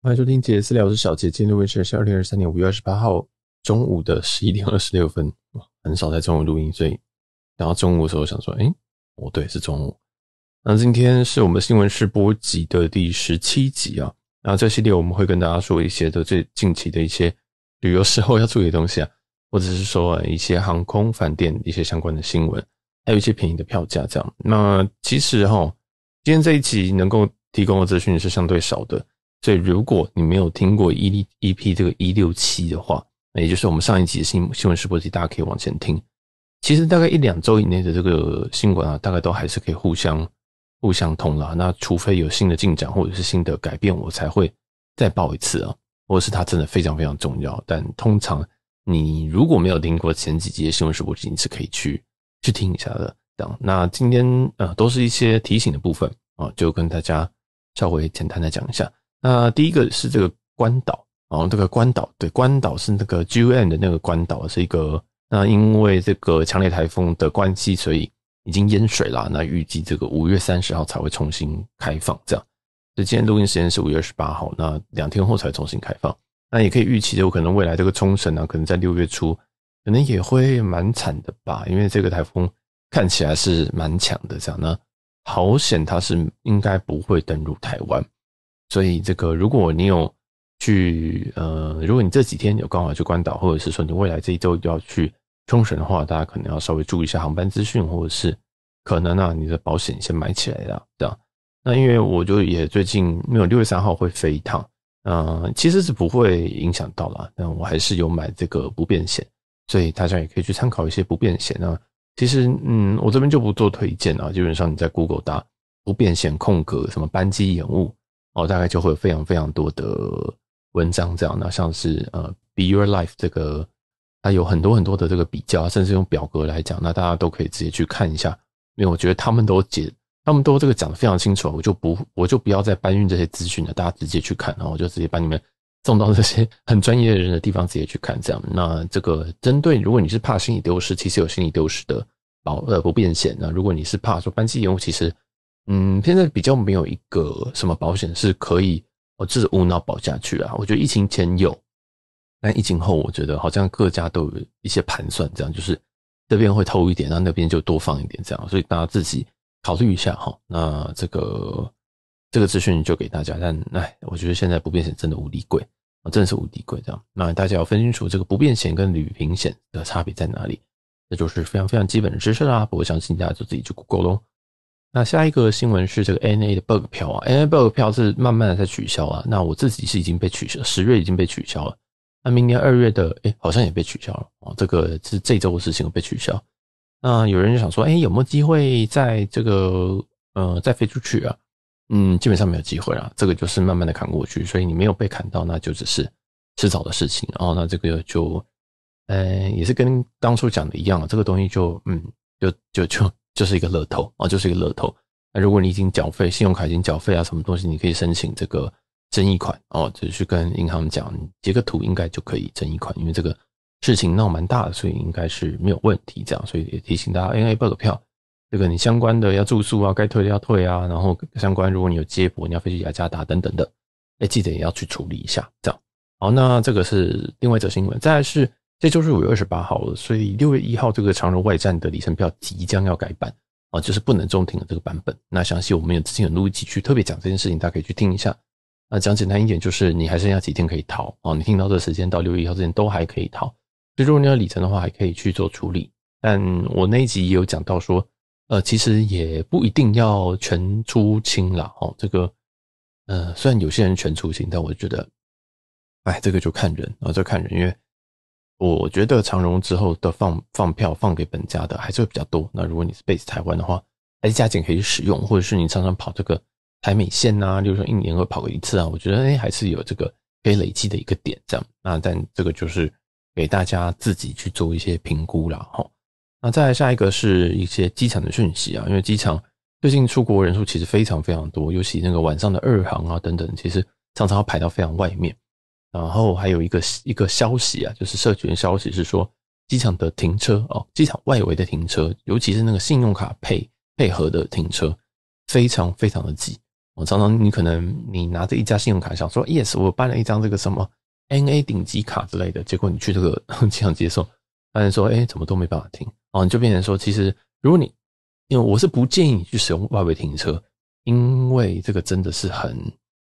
欢迎收听姐节私聊，我是小杰。今天的位置是二零二三年五月二十八号中午的十一点二十六分。哇，很少在中午录音，所以然后中午的时候想说，哎，哦对，是中午。那今天是我们新闻试播集的第十七集啊。然后这系列我们会跟大家说一些的最近期的一些旅游时候要注意的东西啊，或者是说一些航空、饭店一些相关的新闻，还有一些便宜的票价这样。那其实哈，今天这一集能够提供的资讯是相对少的。所以，如果你没有听过一 E 一 P 这个一六七的话，那也就是我们上一集的新新闻直播集，大家可以往前听。其实大概一两周以内的这个新闻啊，大概都还是可以互相互相通了。那除非有新的进展或者是新的改变，我才会再报一次啊，或者是它真的非常非常重要。但通常你如果没有听过前几集的新闻直播集，你是可以去去听一下的。这样，那今天呃，都是一些提醒的部分啊，就跟大家稍微简单的讲一下。那第一个是这个关岛哦，这个关岛对关岛是那个 G U N 的那个关岛是一个，那因为这个强烈台风的关系，所以已经淹水了。那预计这个五月三十号才会重新开放，这样。就今天录音时间是五月二十八号，那两天后才重新开放。那也可以预期有可能未来这个冲绳呢，可能在六月初，可能也会蛮惨的吧，因为这个台风看起来是蛮强的这样。那好险，它是应该不会登陆台湾。所以这个，如果你有去呃，如果你这几天有刚好去关岛，或者是说你未来这一周要去冲绳的话，大家可能要稍微注意一下航班资讯，或者是可能啊，你的保险先买起来这样。那因为我就也最近没有六月三号会飞一趟，嗯，其实是不会影响到了，但我还是有买这个不便险，所以大家也可以去参考一些不便险啊。其实嗯，我这边就不做推荐啊，基本上你在 Google 打不便险空格什么班机延误。哦，大概就会有非常非常多的文章这样。那像是呃，Be Your Life 这个，它有很多很多的这个比较，甚至用表格来讲，那大家都可以直接去看一下。因为我觉得他们都解，他们都这个讲的非常清楚，我就不我就不要再搬运这些资讯了。大家直接去看，然后我就直接把你们 送到这些很专业的人的地方，直接去看这样。那这个针对，如果你是怕心理丢失，其实有心理丢失的保呃不变险。那如果你是怕说班机延误，其实。嗯，现在比较没有一个什么保险是可以哦，自无脑保下去啊。我觉得疫情前有，但疫情后我觉得好像各家都有一些盘算，这样就是这边会偷一点，然后那边就多放一点这样。所以大家自己考虑一下哈。那这个这个资讯就给大家，但哎，我觉得现在不变险真的无敌贵啊，真的是无敌贵这样。那大家要分清楚这个不变险跟旅平险的差别在哪里，那就是非常非常基本的知识啦。不过相信大家就自己去 google。那下一个新闻是这个 N A 的 bug 票啊，N A bug 票是慢慢的在取消啊。那我自己是已经被取消，十月已经被取消了。那明年二月的，哎，好像也被取消了啊。这个是这周的事情被取消。那有人就想说，哎，有没有机会在这个呃再飞出去啊？嗯，基本上没有机会啊。这个就是慢慢的砍过去，所以你没有被砍到，那就只是迟早的事情哦。那这个就嗯，也是跟当初讲的一样，这个东西就嗯，就就就。就是一个乐透啊，就是一个乐透。那如果你已经缴费，信用卡已经缴费啊，什么东西，你可以申请这个争议款哦，就去跟银行讲，截个图应该就可以争议款。因为这个事情闹蛮大的，所以应该是没有问题。这样，所以也提醒大家，哎，报个票，这个你相关的要住宿啊，该退的要退啊，然后相关，如果你有接驳，你要飞去雅加达等等的，哎，记得也要去处理一下。这样，好，那这个是另外一则新闻。再是。这周是五月二十八号了，所以六月一号这个长荣外站的里程票即将要改版啊，就是不能中停的这个版本。那详细我们有之前有录一集去特别讲这件事情，大家可以去听一下。那讲简单一点，就是你还剩下几天可以逃啊？你听到这时间到六月一号之前都还可以逃。所以如果你要里程的话，还可以去做处理。但我那一集也有讲到说，呃，其实也不一定要全出清了哦。这个，呃，虽然有些人全出清，但我觉得，哎，这个就看人啊，这看人，因为。我觉得长荣之后的放放票放给本家的还是会比较多。那如果你是 base 台湾的话，还是加减可以使用，或者是你常常跑这个台美线呐，就是说一年会跑一次啊，我觉得哎还是有这个可以累积的一个点这样。那但这个就是给大家自己去做一些评估了哈。那再下一个是一些机场的讯息啊，因为机场最近出国人数其实非常非常多，尤其那个晚上的二航啊等等，其实常常要排到非常外面。然后还有一个一个消息啊，就是社群消息是说，机场的停车哦，机场外围的停车，尤其是那个信用卡配配合的停车，非常非常的挤我常常你可能你拿着一家信用卡想说，yes，我办了一张这个什么 NA 顶级卡之类的，结果你去这个 机场接受，发现说，哎，怎么都没办法停哦，你就变成说，其实如果你因为我是不建议你去使用外围停车，因为这个真的是很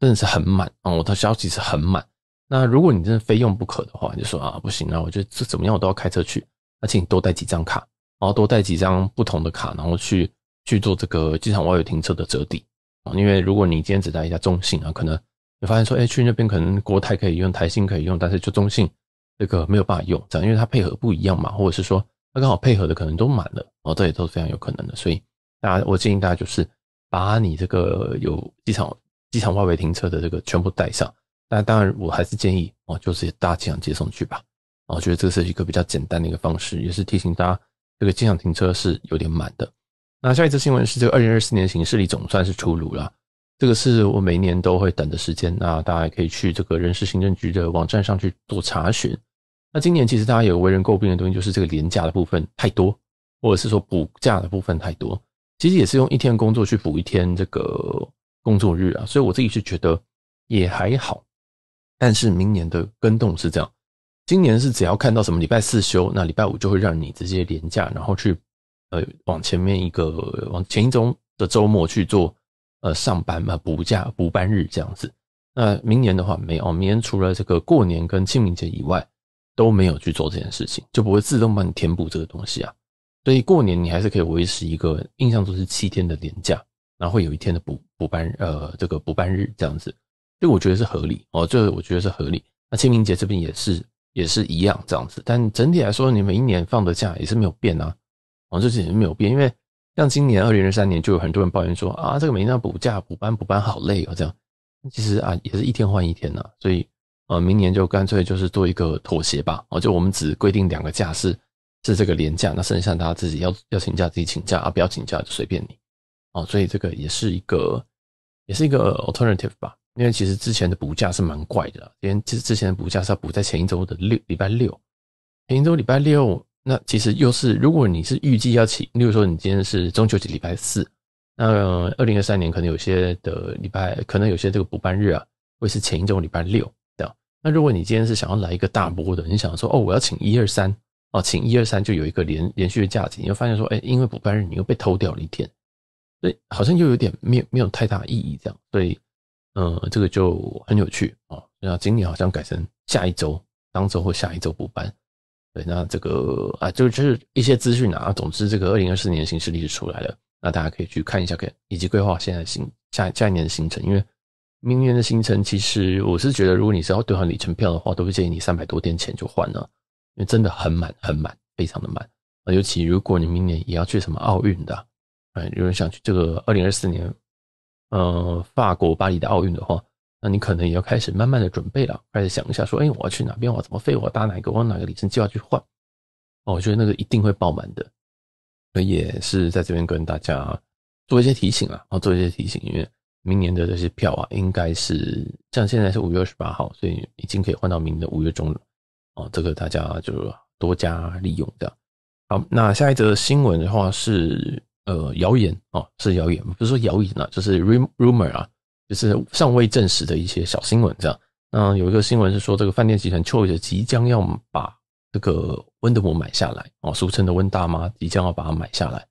真的是很满啊，我的消息是很满。那如果你真的非用不可的话，你就说啊不行啊，我觉得这怎么样我都要开车去，那请你多带几张卡，然后多带几张不同的卡，然后去去做这个机场外围停车的折抵啊，因为如果你今天只带一家中信啊，可能你发现说，哎去那边可能国泰可以用，台信可以用，但是就中信这个没有办法用，这样因为它配合不一样嘛，或者是说它刚好配合的可能都满了，哦这也都是非常有可能的，所以大家我建议大家就是把你这个有机场机场外围停车的这个全部带上。那当然，我还是建议哦，就是搭机场接送去吧。我觉得这个是一个比较简单的一个方式，也是提醒大家，这个机场停车是有点满的。那下一次新闻是这个二零二四年，形事里总算是出炉了。这个是我每年都会等的时间。那大家可以去这个人事行政局的网站上去做查询。那今年其实大家有为人诟病的东西，就是这个廉价的部分太多，或者是说补假的部分太多。其实也是用一天工作去补一天这个工作日啊。所以我自己是觉得也还好。但是明年的跟动是这样，今年是只要看到什么礼拜四休，那礼拜五就会让你直接连假，然后去，呃，往前面一个往前一周的周末去做，呃，上班嘛，补假补班日这样子。那明年的话没有，明年除了这个过年跟清明节以外，都没有去做这件事情，就不会自动帮你填补这个东西啊。所以过年你还是可以维持一个印象中是七天的年假，然后会有一天的补补班，呃，这个补班日这样子。对，我觉得是合理哦，这我觉得是合理。那清明节这边也是，也是一样这样子。但整体来说，你每一年放的假也是没有变啊，哦，这几年没有变。因为像今年二零二三年，就有很多人抱怨说啊，这个每年要补假、补班、补班好累啊，这样。其实啊，也是一天换一天呐。所以呃，明年就干脆就是做一个妥协吧。哦，就我们只规定两个假是是这个年假，那剩下他自己要要请假自己请假啊，不要请假就随便你。哦，所以这个也是一个也是一个 alternative 吧。因为其实之前的补假是蛮怪的，因为其实之前的补假是要补在前一周的六礼拜六，前一周礼拜六，那其实又是，如果你是预计要请，例如说你今天是中秋节礼拜四，那二零二三年可能有些的礼拜，可能有些这个补班日啊，会是前一周礼拜六样。那如果你今天是想要来一个大波的，你想说哦，我要请一二三，哦，请一二三就有一个连连续的假期，你会发现说，哎，因为补班日你又被偷掉了一天，所以好像又有点没有没有太大意义这样，所以。嗯，这个就很有趣啊。那今年好像改成下一周、当周或下一周补班。对，那这个啊，就就是一些资讯啊。总之，这个二零二四年行势历是出来了，那大家可以去看一下，看以及规划现在行、下下一年的行程。因为明年的行程，其实我是觉得，如果你是要兑换里程票的话，都会建议你三百多天前就换了，因为真的很满、很满、非常的满。啊，尤其如果你明年也要去什么奥运的，哎，有人想去这个二零二四年。呃，法国巴黎的奥运的话，那你可能也要开始慢慢的准备了，开始想一下说，哎，我要去哪边，我怎么飞，我搭哪个，往哪个里程计划去换。哦，我觉得那个一定会爆满的。所以也是在这边跟大家做一些提醒啊，啊，做一些提醒，因为明年的这些票啊，应该是像现在是五月二十八号，所以已经可以换到明年的五月中了。哦，这个大家就多加利用这样。好，那下一则新闻的话是。呃，谣言哦，是谣言，不是说谣言啊，就是 rum o r 啊，就是尚未证实的一些小新闻这样。那有一个新闻是说，这个饭店集团 Choice 即将要把这个温德姆买下来哦，俗称的温大妈即将要把它买下来。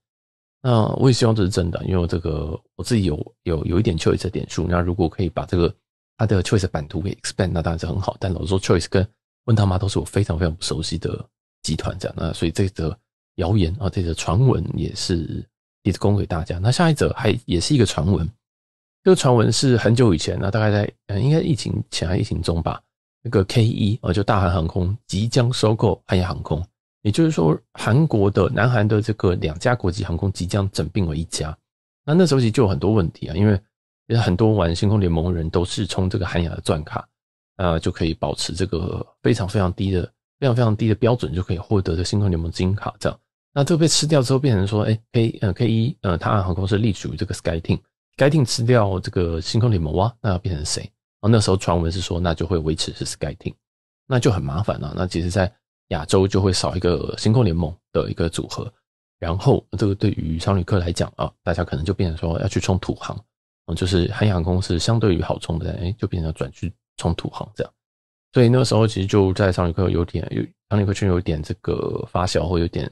那我也希望这是真的，因为这个我自己有有有一点 Choice 点数，那如果可以把这个它的 Choice 版图给 expand，那当然是很好。但老实说，Choice 跟温大妈都是我非常非常不熟悉的集团这样，那所以这个谣言啊，这个传闻也是。也供给大家。那下一则还也是一个传闻，这个传闻是很久以前那大概在呃，应该疫情前还疫情中吧。那个 K 一啊，就大韩航空即将收购汉亚航空，也就是说韩国的南韩的这个两家国际航空即将整并为一家。那那时候其实就有很多问题啊，因为因很多玩星空联盟的人都是冲这个汉亚的钻卡，呃，就可以保持这个非常非常低的、非常非常低的标准，就可以获得的星空联盟金卡这样。那这个被吃掉之后，变成说，哎，K，呃，K 一，呃，它航空是隶属于这个 SkyTeam，SkyTeam 吃掉这个星空联盟哇，那要变成谁？哦，那时候传闻是说，那就会维持是 SkyTeam，那就很麻烦啊。那其实，在亚洲就会少一个星空联盟的一个组合。然后，这个对于商旅客来讲啊，大家可能就变成说要去冲土航，嗯，就是韩亚航空是相对于好冲的，哎，就变成转去冲土航这样。所以那时候其实就在商旅客有点，有常旅客圈有点这个发酵或有点。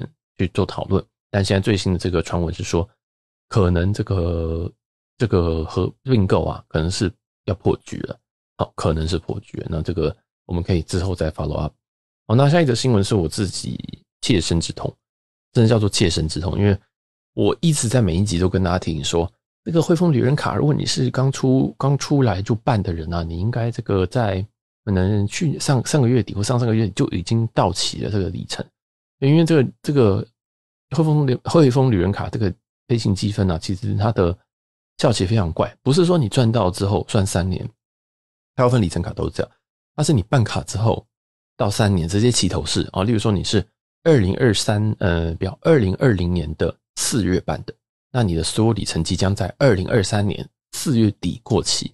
去做讨论，但现在最新的这个传闻是说，可能这个这个和并购啊，可能是要破局了。好，可能是破局，那这个我们可以之后再 follow up。好，那下一则新闻是我自己切身之痛，真的叫做切身之痛，因为我一直在每一集都跟大家提醒说，那个汇丰旅人卡，如果你是刚出刚出来就办的人啊，你应该这个在可能去上上个月底或上上个月就已经到期了这个里程。因为这个这个汇丰汇丰旅人卡这个飞行积分啊，其实它的效期非常怪，不是说你赚到之后算三年，大部分里程卡都是这样，它是你办卡之后到三年直接起头式啊。例如说你是二零二三呃，比方二零二零年的四月办的，那你的所有里程即将在二零二三年四月底过期，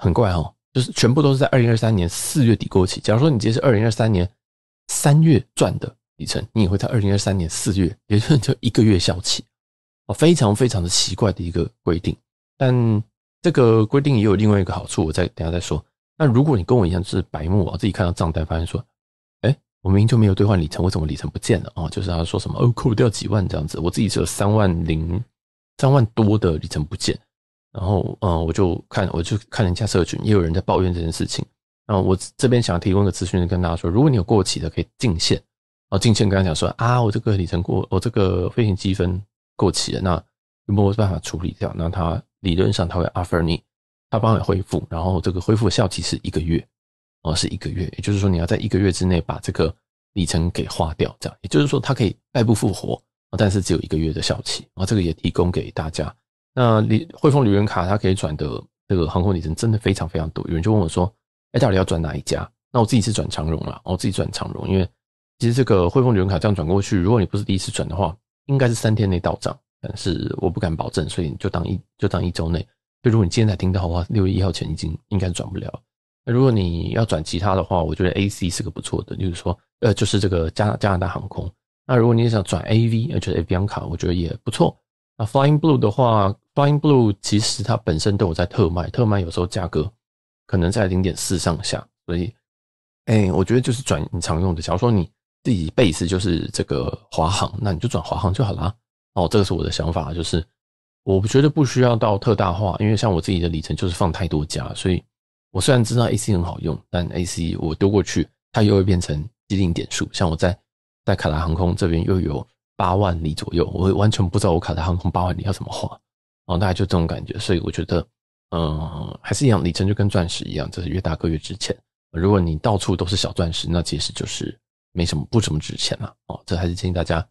很怪哦，就是全部都是在二零二三年四月底过期。假如说你今天是二零二三年。三月赚的里程，你也会在二零二三年四月，也就是就一个月消气，啊，非常非常的奇怪的一个规定。但这个规定也有另外一个好处，我再等下再说。那如果你跟我一样是白目啊，自己看到账单发现说，哎，我明明就没有兑换里程，为什么里程不见了啊？就是他说什么，哦，扣掉几万这样子，我自己只有三万零三万多的里程不见，然后嗯，我就看我就看人家社群，也有人在抱怨这件事情。我这边想提供的资讯跟大家说，如果你有过期的，可以进线。啊，进线，刚刚讲说啊，我这个里程过，我这个飞行积分过期了，那有没有办法处理掉？那他理论上他会 offer 你，他帮你恢复，然后这个恢复的效期是一个月，哦，是一个月，也就是说你要在一个月之内把这个里程给花掉，这样，也就是说他可以败不复活，啊，但是只有一个月的效期，啊，这个也提供给大家。那旅汇丰旅人卡它可以转的这个航空里程真的非常非常多，有人就问我说。哎，到底要转哪一家？那我自己是转长荣了。我自己转长荣，因为其实这个汇丰旅游卡这样转过去，如果你不是第一次转的话，应该是三天内到账。但是我不敢保证，所以就当一就当一周内。就如果你今天才听到的话，六月一号前已经应该转不了。那如果你要转其他的话，我觉得 AC 是个不错的，就是说呃，就是这个加加拿大航空。那如果你想转 AV，而且 AV 卡我觉得也不错。那 Flying Blue 的话，Flying Blue 其实它本身都有在特卖，特卖有时候价格。可能在零点四上下，所以，哎，我觉得就是转你常用的，假如说你自己 base 就是这个华航，那你就转华航就好啦。哦，这个是我的想法，就是我觉得不需要到特大化，因为像我自己的里程就是放太多家，所以我虽然知道 AC 很好用，但 AC 我丢过去，它又会变成既定点数。像我在在卡达航空这边又有八万里左右，我完全不知道我卡达航空八万里要怎么花。哦，大概就这种感觉，所以我觉得。嗯，还是一样，里程就跟钻石一样，就是越大颗越值钱。如果你到处都是小钻石，那其实就是没什么，不怎么值钱了。哦，这还是建议大家，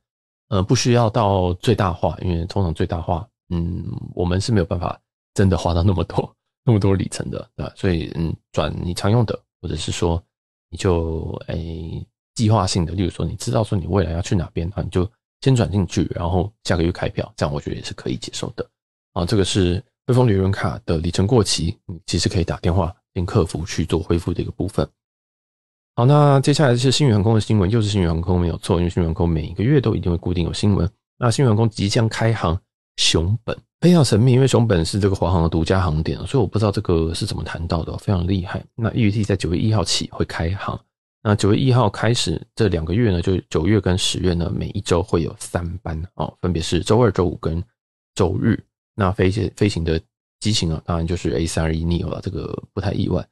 呃，不需要到最大化，因为通常最大化，嗯，我们是没有办法真的花到那么多、那么多里程的，对吧？所以，嗯，转你常用的，或者是说，你就哎，计划性的，例如说，你知道说你未来要去哪边，那你就先转进去，然后下个月开票，这样我觉得也是可以接受的。啊，这个是。汇丰旅游卡的里程过期，你其实可以打电话跟客服去做恢复的一个部分。好，那接下来是新羽航空的新闻，又是新羽航空没有错，因为新羽航空每一个月都一定会固定有新闻。那新羽航空即将开行熊本，非常神秘，因为熊本是这个华航的独家航点，所以我不知道这个是怎么谈到的，非常厉害。那预计在九月一号起会开航，那九月一号开始这两个月呢，就九月跟十月呢，每一周会有三班哦，分别是周二、周五跟周日。那飞行飞行的机型啊，当然就是 a 3 2一 n e o 了，这个不太意外。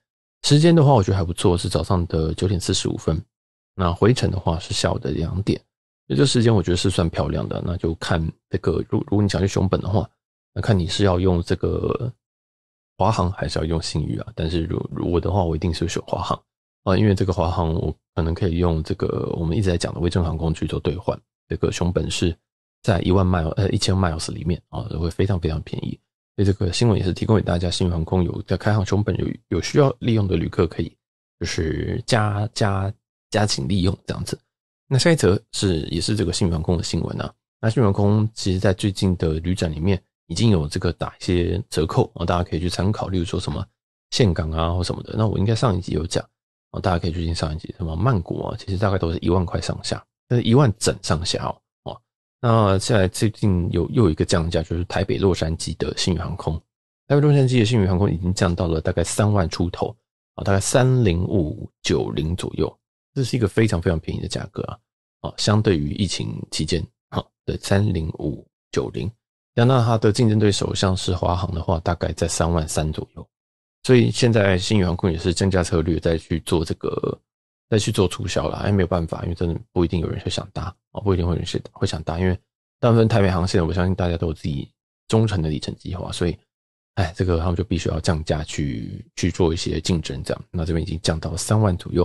时间的话，我觉得还不错，是早上的九点四十五分。那回程的话是下午的两点，那这时间我觉得是算漂亮的。那就看这个，如如果你想去熊本的话，那看你是要用这个华航还是要用新宇啊。但是如如果的话，我一定是选华航啊，因为这个华航我可能可以用这个我们一直在讲的微正航工具做兑换。这个熊本是在一万 mile 呃一千 miles 里面啊，都会非常非常便宜。所以这个新闻也是提供给大家，新航空有在开航成本有有需要利用的旅客可以就是加加加紧利用这样子。那下一则是也是这个新航空的新闻呢。那新航空其实在最近的旅展里面已经有这个打一些折扣啊，大家可以去参考。例如说什么岘港啊或什么的。那我应该上一集有讲啊，大家可以去听上一集什么曼谷啊，其实大概都是一万块上下，是一万整上下哦。那现在最近有又一个降价，就是台北洛杉矶的星宇航空。台北洛杉矶的星宇航空已经降到了大概三万出头啊，大概三零五九零左右，这是一个非常非常便宜的价格啊啊，相对于疫情期间哈的三零五九零。那那它的竞争对手像是华航的话，大概在三万三左右。所以现在新宇航空也是降价策略在去做这个。再去做促销了，哎，没有办法，因为真的不一定有人会想搭哦，不一定会有人会想搭，因为大部分台北航线，我相信大家都有自己忠诚的里程计划，所以，哎，这个他们就必须要降价去去做一些竞争，这样。那这边已经降到三万左右，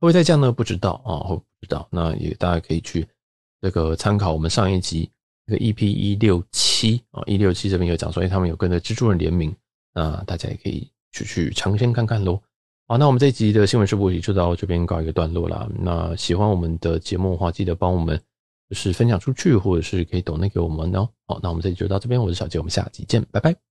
会不会再降呢？不知道啊，不知道。那也大家可以去那个参考我们上一集那个 E P 一六七啊，一六七这边有讲说，哎，他们有跟着蜘蛛人联名，那大家也可以去去尝鲜看看喽。好，那我们这一集的新闻事播也就到这边告一个段落了。那喜欢我们的节目的话，记得帮我们就是分享出去，或者是可以点个给我们哦。好，那我们这集就到这边，我是小杰，我们下期见，拜拜。